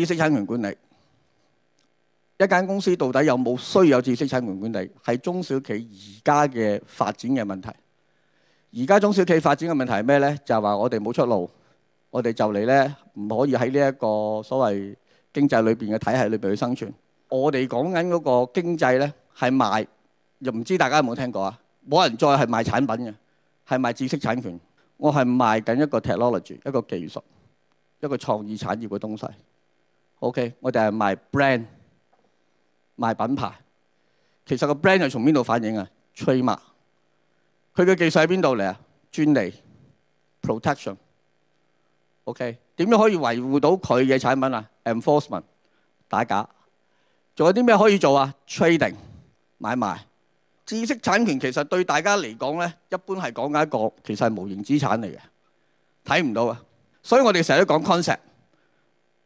知识产权管理，一間公司到底有冇需要有知識產權管理，係中小企而家嘅發展嘅問題。而家中小企發展嘅問題係咩咧？就係話我哋冇出路，我哋就嚟咧唔可以喺呢一個所謂經濟裏边嘅體系裏边去生存。我哋講緊嗰個經濟咧係賣，又唔知大家有冇聽過啊？冇人再係賣產品嘅，係賣知識產權。我係賣緊一個 technology，一個技術，一個創意產業嘅東西。OK，我哋係賣 brand，賣品牌。其實個 brand 係從邊度反映啊？Trademark，佢嘅技術喺邊度嚟啊？專利 protection，OK，點樣可以維護到佢嘅產品啊？Enforcement，打假。仲有啲咩可以做啊？Trading，買賣。知識產權其實對大家嚟講咧，一般係講緊一個其實係無形資產嚟嘅，睇唔到啊。所以我哋成日都講 concept。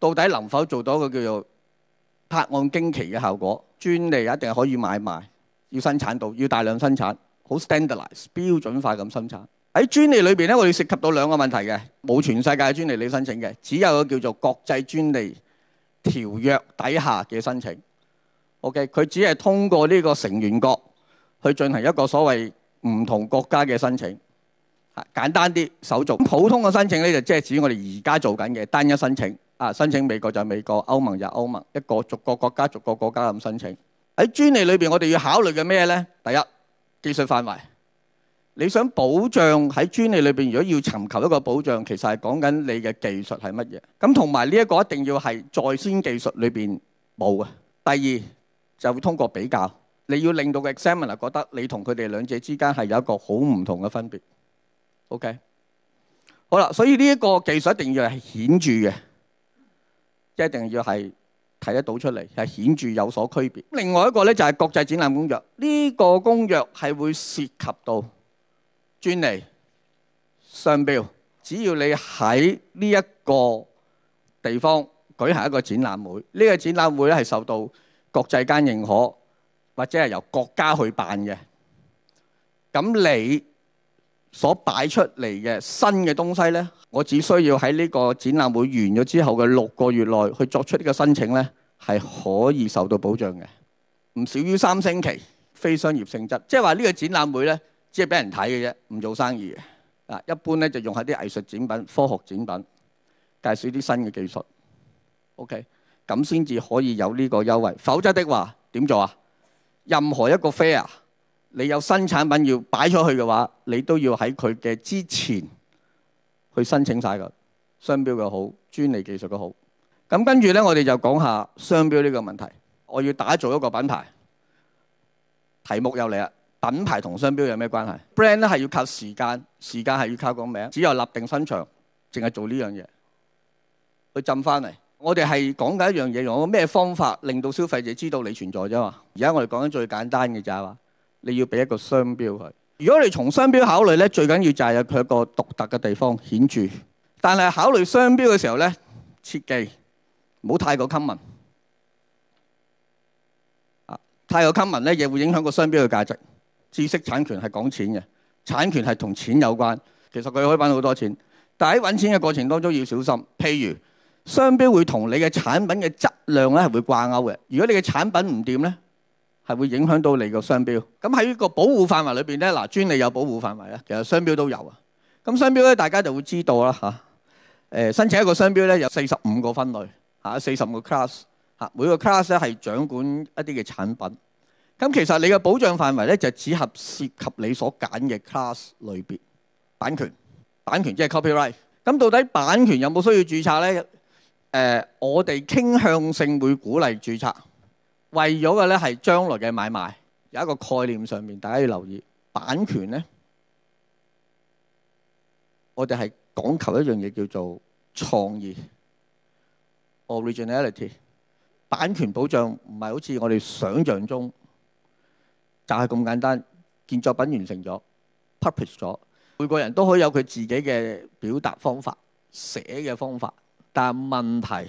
到底能否做到一個叫做拍案驚奇嘅效果？專利一定可以買賣，要生產到，要大量生產，好 standardize 標準化咁生產喺專利裏邊咧，我哋涉及到兩個問題嘅冇全世界嘅專利你申請嘅，只有叫做國際專利條約底下嘅申請。O.K. 佢只係通過呢個成員國去進行一個所謂唔同國家嘅申請，簡單啲手續。普通嘅申請咧，就即係指我哋而家做緊嘅單一申請。啊！申請美國就係美國，歐盟就係歐盟，一個逐個國家、逐個國家咁申請喺專利裏邊，我哋要考慮嘅咩呢？第一技術範圍，你想保障喺專利裏邊，如果要尋求一個保障，其實係講緊你嘅技術係乜嘢咁，同埋呢一個一定要係在先技術裏邊冇嘅。第二就會通過比較，你要令到個 examiner 覺得你同佢哋兩者之間係有一個好唔同嘅分別。OK，好啦，所以呢一個技術一定要係顯著嘅。一定要係睇得到出嚟，係顯著有所區別。另外一個咧就係國際展覽公約，呢個公約係會涉及到專利、商標。只要你喺呢一個地方舉行一個展覽會，呢個展覽會咧係受到國際間認可，或者係由國家去辦嘅。咁你所擺出嚟嘅新嘅東西呢，我只需要喺呢個展覽會完咗之後嘅六個月內去作出呢個申請呢，係可以受到保障嘅，唔少於三星期，非商業性質，即係話呢個展覽會呢，只係俾人睇嘅啫，唔做生意嘅。啊，一般呢就用喺啲藝術展品、科學展品，介紹啲新嘅技術。OK，咁先至可以有呢個優惠，否則的話點做啊？任何一個 fair。你有新產品要擺出去嘅話，你都要喺佢嘅之前去申請晒個商標嘅好、專利技術嘅好。咁跟住咧，我哋就講下商標呢個問題。我要打造一個品牌，題目又嚟啦。品牌同商標有咩關係？brand 咧係要靠時間，時間係要靠個名，只有立定身長，淨係做呢樣嘢去浸翻嚟。我哋係講緊一樣嘢，用咩方法令到消費者知道你存在啫嘛？而家我哋講緊最簡單嘅就係話。你要俾一個商標佢。如果你從商標考慮咧，最緊要就係佢一個獨特嘅地方顯著。但係考慮商標嘅時候咧，切計唔好太過襟褦。啊，太過襟褦咧，亦會影響個商標嘅價值。知識產權係講錢嘅，產權係同錢有關。其實佢可以揾好多錢，但喺揾錢嘅過程當中要小心。譬如商標會同你嘅產品嘅質量咧係會掛鈎嘅。如果你嘅產品唔掂咧，係會影響到你個商標。咁喺個保護範圍裏邊咧，嗱，專利有保護範圍啦，其實商標都有啊。咁商標咧，大家就會知道啦嚇。誒，申請一個商標咧，有四十五個分類嚇，四十個 class 嚇，每個 class 咧係掌管一啲嘅產品。咁其實你嘅保障範圍咧，就只合涉及你所揀嘅 class 類別版權，版權即係 copyright。咁到底版權有冇需要註冊咧？誒，我哋傾向性會鼓勵註冊。為咗嘅咧係將來嘅買賣有一個概念上面，大家要留意版權咧，我哋係講求一樣嘢叫做創意 （originality）。版權保障唔係好似我哋想象中就係咁簡單，件作品完成咗、p u r p o s e 咗，每個人都可以有佢自己嘅表達方法、寫嘅方法，但問題。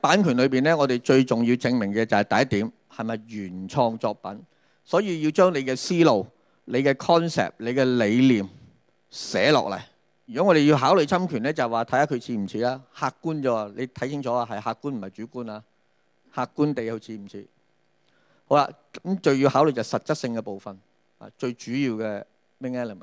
版权里边咧，我哋最重要证明嘅就系第一点系咪原创作品，所以要将你嘅思路、你嘅 concept、你嘅理念写落嚟。如果我哋要考虑侵权咧，就系话睇下佢似唔似啦，客观啫。你睇清楚啊，系客观唔系主观啊，客观地佢似唔似？好啦，咁最要考虑就实质性嘅部分啊，最主要嘅 main element？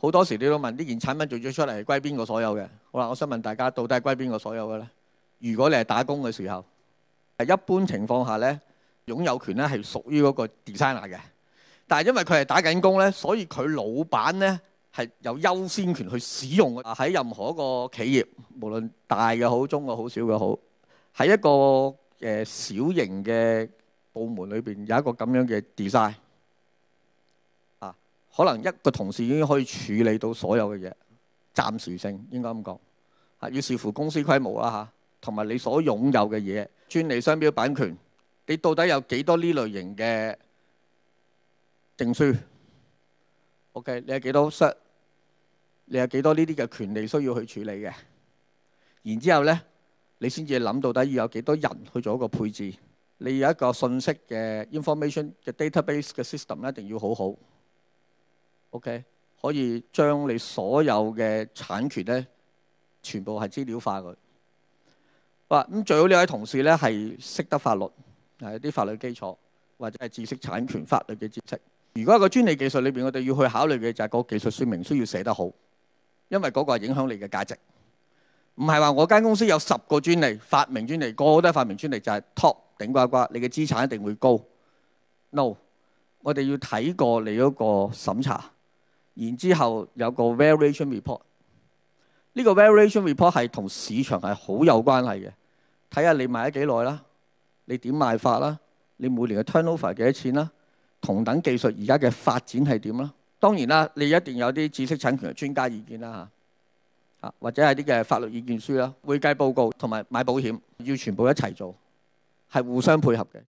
好多時你都問呢件產品做咗出嚟係歸邊個所有嘅？好啦，我想問大家到底係歸邊個所有嘅咧？如果你係打工嘅時候，一般情況下咧，擁有權咧係屬於嗰個 designer 嘅。但係因為佢係打緊工咧，所以佢老闆咧係有優先權去使用喎。喺任何一個企業，無論大嘅好、中嘅好、小嘅好，喺一個誒小型嘅部門裏邊有一個咁樣嘅 design。可能一個同事已經可以處理到所有嘅嘢，暫時性應該咁講啊，要視乎公司規模啦嚇，同埋你所擁有嘅嘢、專利、商標、版權，你到底有幾多呢類型嘅證書？OK，你有幾多？你有幾多呢啲嘅權利需要去處理嘅？然之後咧，你先至諗到底要有幾多人去做一個配置。你有一個信息嘅 information 嘅 database 嘅 system 一定要好好。OK，可以將你所有嘅產權咧，全部係資料化佢。哇！咁最好呢位同事咧係識得法律，有啲法律基礎，或者係知識產權法律嘅知識。如果個專利技術裏邊，我哋要去考慮嘅就係個技術說明書要寫得好，因為嗰個係影響你嘅價值。唔係話我間公司有十個專利、發明專利，個個都係發明專利就係 top 頂呱呱，你嘅資產一定會高。No，我哋要睇過你嗰個審查。然之後有個 v a r i a t i o n report，呢個 v a r i a t i o n report 係同市場係好有關係嘅。睇下你買咗幾耐啦，你點賣法啦，你每年嘅 turnover 幾多錢啦，同等技術而家嘅發展係點啦？當然啦，你一定有啲知識產權嘅專家意見啦嚇，啊或者係啲嘅法律意見書啦、會計報告同埋買保險要全部一齊做，係互相配合嘅。